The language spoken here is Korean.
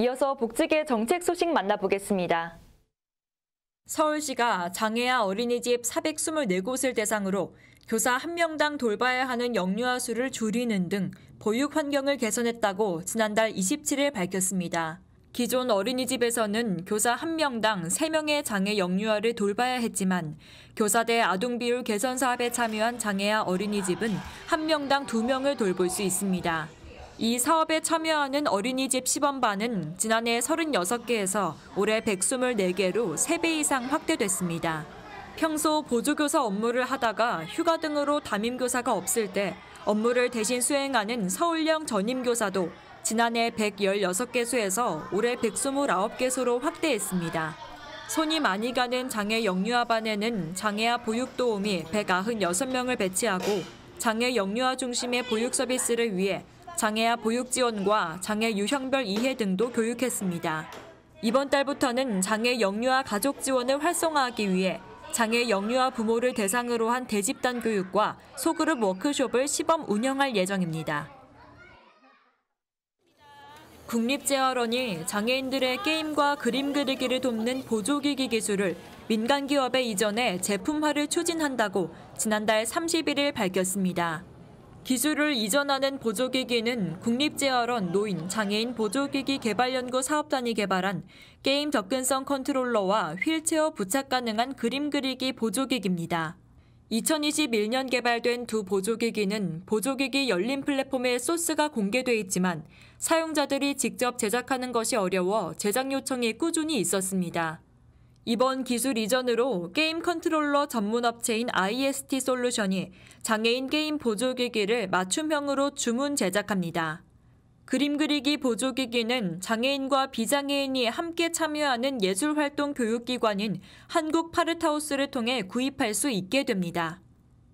이어서 복지계 정책 소식 만나보겠습니다. 서울시가 장애아 어린이집 424곳을 대상으로 교사 1명당 돌봐야 하는 영유아 수를 줄이는 등 보육 환경을 개선했다고 지난달 27일 밝혔습니다. 기존 어린이집에서는 교사 1명당 3명의 장애 영유아를 돌봐야 했지만 교사대 아동 비율 개선 사업에 참여한 장애아 어린이집은 1명당 2명을 돌볼 수 있습니다. 이 사업에 참여하는 어린이집 시범반은 지난해 36개에서 올해 124개로 3배 이상 확대됐습니다. 평소 보조교사 업무를 하다가 휴가 등으로 담임교사가 없을 때 업무를 대신 수행하는 서울형 전임교사도 지난해 116개 수에서 올해 129개 수로 확대했습니다. 손이 많이 가는 장애 영유아반에는 장애아 보육도우미 196명을 배치하고 장애 영유아 중심의 보육 서비스를 위해 장애아 보육 지원과 장애 유형별 이해 등도 교육했습니다. 이번 달부터는 장애 영유아 가족 지원을 활성화하기 위해 장애 영유아 부모를 대상으로 한 대집단 교육과 소그룹 워크숍을 시범 운영할 예정입니다. 국립재활원이 장애인들의 게임과 그림 그리기를 돕는 보조기기 기술을 민간 기업에 이전해 제품화를 추진한다고 지난달 31일 밝혔습니다. 기술을 이전하는 보조기기는 국립재활원 노인 장애인 보조기기 개발연구 사업단이 개발한 게임 접근성 컨트롤러와 휠체어 부착 가능한 그림 그리기 보조기기입니다. 2021년 개발된 두 보조기기는 보조기기 열린 플랫폼에 소스가 공개돼 있지만 사용자들이 직접 제작하는 것이 어려워 제작 요청이 꾸준히 있었습니다. 이번 기술 이전으로 게임 컨트롤러 전문 업체인 IST 솔루션이 장애인 게임 보조기기를 맞춤형으로 주문 제작합니다. 그림 그리기 보조기기는 장애인과 비장애인이 함께 참여하는 예술활동 교육기관인 한국파르타우스를 통해 구입할 수 있게 됩니다.